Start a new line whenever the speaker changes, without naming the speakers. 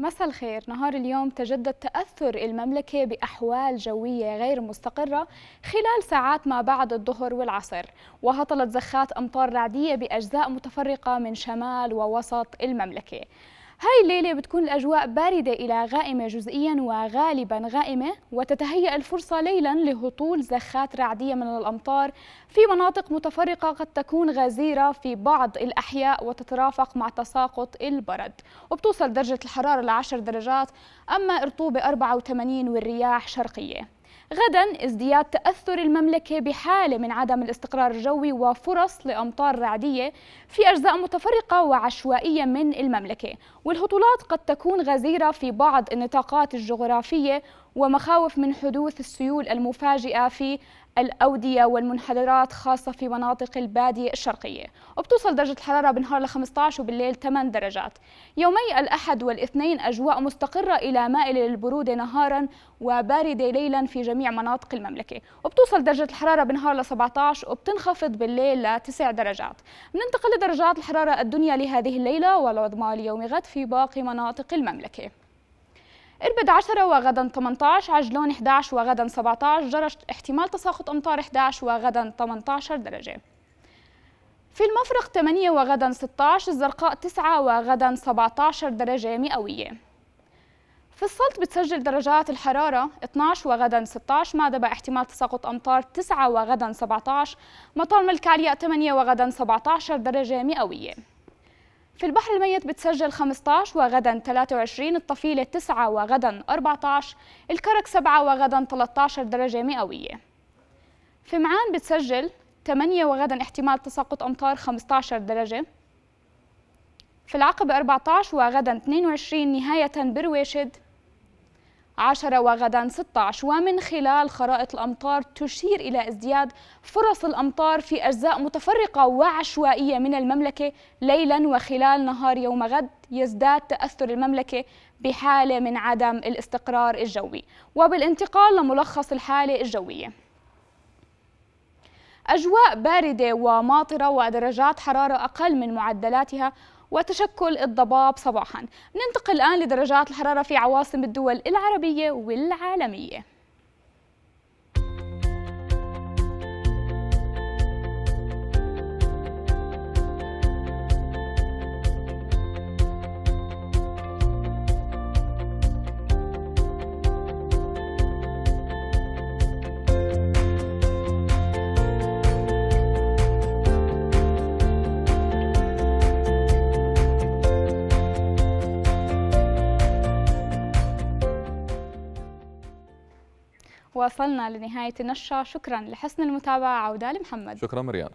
مساء الخير نهار اليوم تجدد تأثر المملكة بأحوال جوية غير مستقرة خلال ساعات ما بعد الظهر والعصر وهطلت زخات أمطار رعدية بأجزاء متفرقة من شمال ووسط المملكة هاي الليلة بتكون الأجواء باردة إلى غائمة جزئيا وغالبا غائمة وتتهيأ الفرصة ليلا لهطول زخات رعدية من الأمطار في مناطق متفرقة قد تكون غزيرة في بعض الأحياء وتترافق مع تساقط البرد وبتوصل درجة الحرارة لعشر درجات أما الرطوبة 84 والرياح شرقية غدا ازدياد تأثر المملكة بحالة من عدم الاستقرار الجوي وفرص لأمطار رعدية في أجزاء متفرقة وعشوائية من المملكة والهطولات قد تكون غزيرة في بعض النطاقات الجغرافية ومخاوف من حدوث السيول المفاجئة في الأودية والمنحدرات خاصة في مناطق البادية الشرقية وبتوصل درجة الحرارة بالنهار ل 15 وبالليل 8 درجات يومي الأحد والاثنين أجواء مستقرة إلى مائلة للبرودة نهارا وباردة ليلا في جميع مناطق المملكة وبتوصل درجة الحرارة بالنهار ل 17 وبتنخفض بالليل ل 9 درجات بننتقل لدرجات الحرارة الدنيا لهذه الليلة والعظمى ليوم غد في باقي مناطق المملكة إربد 10 وغدا 18 عجلون 11 وغدا 17 جرش احتمال تساقط أمطار 11 وغدا 18 درجة في المفرق 8 وغدا 16 الزرقاء 9 وغدا 17 درجة مئوية في السلط بتسجل درجات الحرارة 12 وغدا 16 مادبا احتمال تساقط أمطار 9 وغدا 17 مطار ملك علياء 8 وغدا 17 درجة مئوية في البحر الميت بتسجل 15 وغدا 23 الطفيلة 9 وغدا 14 الكرك 7 وغدا 13 درجة مئوية في معان بتسجل 8 وغدا احتمال تساقط أمطار 15 درجة في العقبة 14 وغدا 22 نهاية برويشد 10 وغدا 16 ومن خلال خرائط الأمطار تشير إلى ازدياد فرص الأمطار في أجزاء متفرقة وعشوائية من المملكة ليلا وخلال نهار يوم غد يزداد تأثر المملكة بحالة من عدم الاستقرار الجوي وبالانتقال لملخص الحالة الجوية أجواء باردة وماطرة ودرجات حرارة أقل من معدلاتها وتشكل الضباب صباحا ننتقل الآن لدرجات الحرارة في عواصم الدول العربية والعالمية وصلنا لنهاية النشرة شكرا لحسن المتابعة عودة لمحمد شكرا مريان